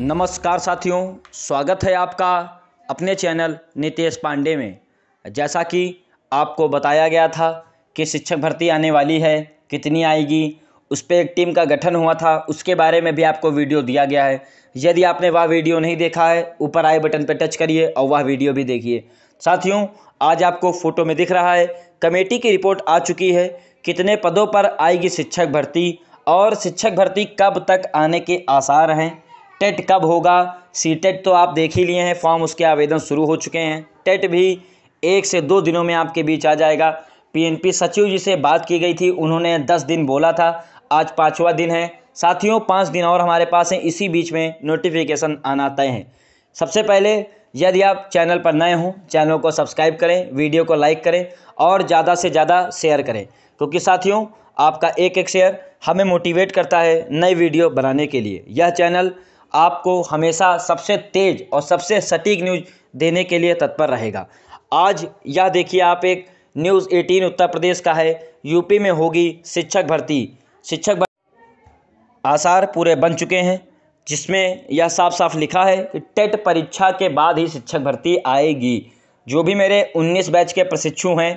नमस्कार साथियों स्वागत है आपका अपने चैनल नितेश पांडे में जैसा कि आपको बताया गया था कि शिक्षक भर्ती आने वाली है कितनी आएगी उस पर एक टीम का गठन हुआ था उसके बारे में भी आपको वीडियो दिया गया है यदि आपने वह वीडियो नहीं देखा है ऊपर आए बटन पर टच करिए और वह वीडियो भी देखिए साथियों आज आपको फ़ोटो में दिख रहा है कमेटी की रिपोर्ट आ चुकी है कितने पदों पर आएगी शिक्षक भर्ती और शिक्षक भर्ती कब तक आने के आसार हैं टेट कब होगा सी टेट तो आप देख ही लिए हैं फॉर्म उसके आवेदन शुरू हो चुके हैं टेट भी एक से दो दिनों में आपके बीच आ जाएगा पीएनपी सचिव जी से बात की गई थी उन्होंने दस दिन बोला था आज पाँचवा दिन है साथियों पाँच दिन और हमारे पास हैं इसी बीच में नोटिफिकेशन आना तय है सबसे पहले यदि आप चैनल पर नए हों चैनल को सब्सक्राइब करें वीडियो को लाइक करें और ज़्यादा से ज़्यादा शेयर करें क्योंकि साथियों आपका एक एक शेयर हमें मोटिवेट करता है नई वीडियो बनाने के लिए यह चैनल आपको हमेशा सबसे तेज़ और सबसे सटीक न्यूज देने के लिए तत्पर रहेगा आज यह देखिए आप एक न्यूज़ एटीन उत्तर प्रदेश का है यूपी में होगी शिक्षक भर्ती शिक्षक भर्ती आसार पूरे बन चुके हैं जिसमें यह साफ साफ लिखा है कि टेट परीक्षा के बाद ही शिक्षक भर्ती आएगी जो भी मेरे 19 बैच के प्रशिक्षु हैं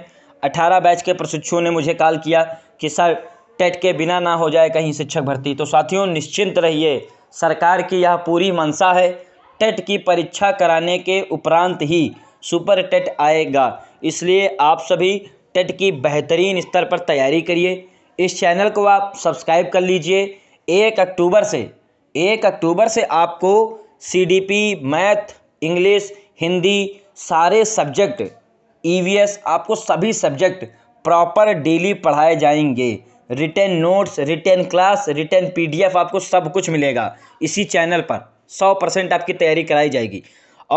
18 बैच के प्रशिक्षुओं ने मुझे कॉल किया कि सर टेट के बिना ना हो जाए कहीं शिक्षक भर्ती तो साथियों निश्चिंत रहिए सरकार की यह पूरी मंशा है टेट की परीक्षा कराने के उपरांत ही सुपर टेट आएगा इसलिए आप सभी टेट की बेहतरीन स्तर पर तैयारी करिए इस चैनल को आप सब्सक्राइब कर लीजिए एक अक्टूबर से एक अक्टूबर से आपको सीडीपी मैथ इंग्लिश हिंदी सारे सब्जेक्ट ईवीएस e आपको सभी सब्जेक्ट प्रॉपर डेली पढ़ाए जाएंगे return notes return class return PDF आपको सब कुछ मिलेगा इसी चैनल पर सौ परसेंट आपकी तैयारी कराई जाएगी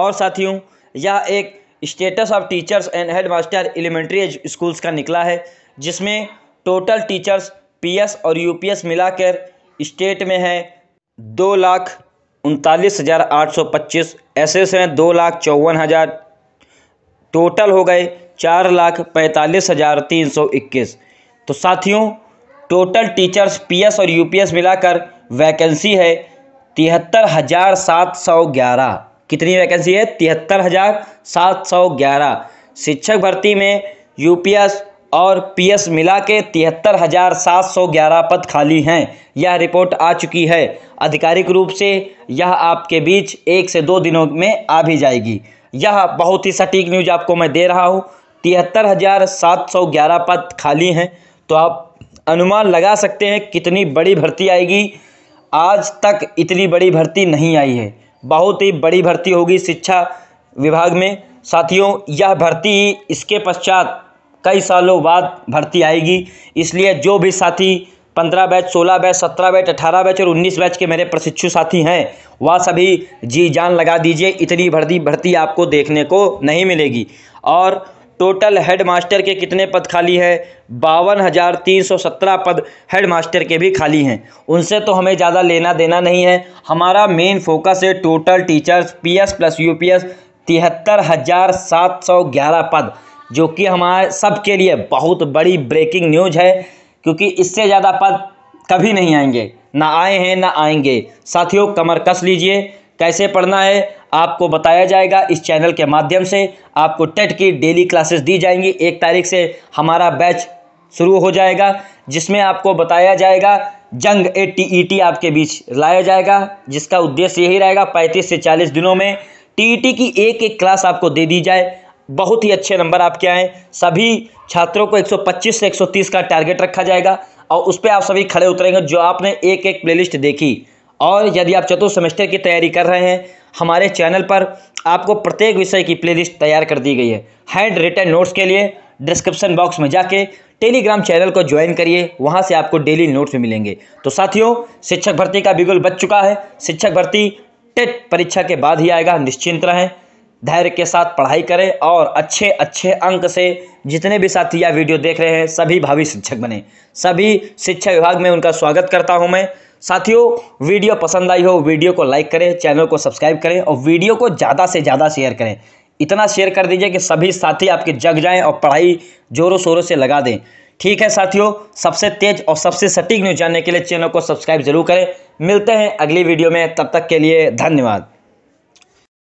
और साथियों यह एक status of teachers and head master elementary schools का निकला है जिसमें टोटल टीचर्स पीएस और यूपीएस मिलाकर स्टेट में है दो लाख उनतालीस हज़ार आठ सौ पच्चीस ऐसे हैं दो लाख चौवन हज़ार टोटल हो गए चार लाख पैंतालीस हज़ार तीन सौ इक्कीस तो साथियों टोटल टीचर्स पीएस और यूपीएस मिलाकर वैकेंसी है तिहत्तर हज़ार सात सौ ग्यारह कितनी वैकेंसी है तिहत्तर हज़ार सात सौ ग्यारह शिक्षक भर्ती में यूपीएस और पीएस मिला के तिहत्तर हज़ार सात सौ ग्यारह पद खाली हैं यह रिपोर्ट आ चुकी है आधिकारिक रूप से यह आपके बीच एक से दो दिनों में आ भी जाएगी यह बहुत ही सटीक न्यूज आपको मैं दे रहा हूँ तिहत्तर हज़ार सात सौ ग्यारह पद खाली हैं तो आप अनुमान लगा सकते हैं कितनी बड़ी भर्ती आएगी आज तक इतनी बड़ी भर्ती नहीं आई है बहुत ही बड़ी भर्ती होगी शिक्षा विभाग में साथियों यह भर्ती इसके पश्चात कई सालों बाद भर्ती आएगी इसलिए जो भी साथी पंद्रह बैच सोलह बैच सत्रह बैच अठारह बैच और उन्नीस बैच के मेरे प्रशिक्षु साथी हैं वह सभी जी जान लगा दीजिए इतनी भर्ती भर्ती आपको देखने को नहीं मिलेगी और टोटल हेड मास्टर के कितने पद खाली है बावन हज़ार तीन सौ सत्रह पद हेड मास्टर के भी खाली हैं उनसे तो हमें ज़्यादा लेना देना नहीं है हमारा मेन फोकस है total teachers PS plus UPS तिहत्तर हज़ार सात सौ ग्यारह पद जो कि हमारे सबके लिए बहुत बड़ी ब्रेकिंग न्यूज है क्योंकि इससे ज़्यादा पद कभी नहीं आएंगे ना आए हैं ना आएंगे साथियों कमर कस लीजिए कैसे पढ़ना है आपको बताया जाएगा इस चैनल के माध्यम से आपको टेट की डेली क्लासेस दी जाएंगी एक तारीख से हमारा बैच शुरू हो जाएगा जिसमें आपको बताया जाएगा जंग ए टी ई टी आपके बीच लाया जाएगा जिसका उद्देश्य यही रहेगा पैंतीस से चालीस दिनों में टी ई टी की एक एक क्लास आपको दे दी जाए बहुत ही अच्छे नंबर आपके आएँ सभी छात्रों को 125 से 130 का टारगेट रखा जाएगा और उस पर आप सभी खड़े उतरेंगे जो आपने एक एक प्लेलिस्ट देखी और यदि आप चतुर्थ सेमेस्टर की तैयारी कर रहे हैं हमारे चैनल पर आपको प्रत्येक विषय की प्लेलिस्ट तैयार कर दी गई है हैंड रिटर्न नोट्स के लिए डिस्क्रिप्शन बॉक्स में जाके टेलीग्राम चैनल को ज्वाइन करिए वहाँ से आपको डेली नोट्स मिलेंगे तो साथियों शिक्षक भर्ती का बिगुल बच चुका है शिक्षक भर्ती टेट परीक्षा के बाद ही आएगा निश्चिंत रहें धैर्य के साथ पढ़ाई करें और अच्छे अच्छे अंक से जितने भी साथी यह वीडियो देख रहे हैं सभी भावी शिक्षक बने सभी शिक्षा विभाग में उनका स्वागत करता हूँ मैं साथियों वीडियो पसंद आई हो वीडियो को लाइक करें चैनल को सब्सक्राइब करें और वीडियो को ज़्यादा से ज़्यादा शेयर करें इतना शेयर कर दीजिए कि सभी साथी आपके जग जाएं और पढ़ाई जोरों शोरों से लगा दें ठीक है साथियों सबसे तेज और सबसे सटीक न्यूज जानने के लिए चैनल को सब्सक्राइब जरूर करें मिलते हैं अगली वीडियो में तब तक के लिए धन्यवाद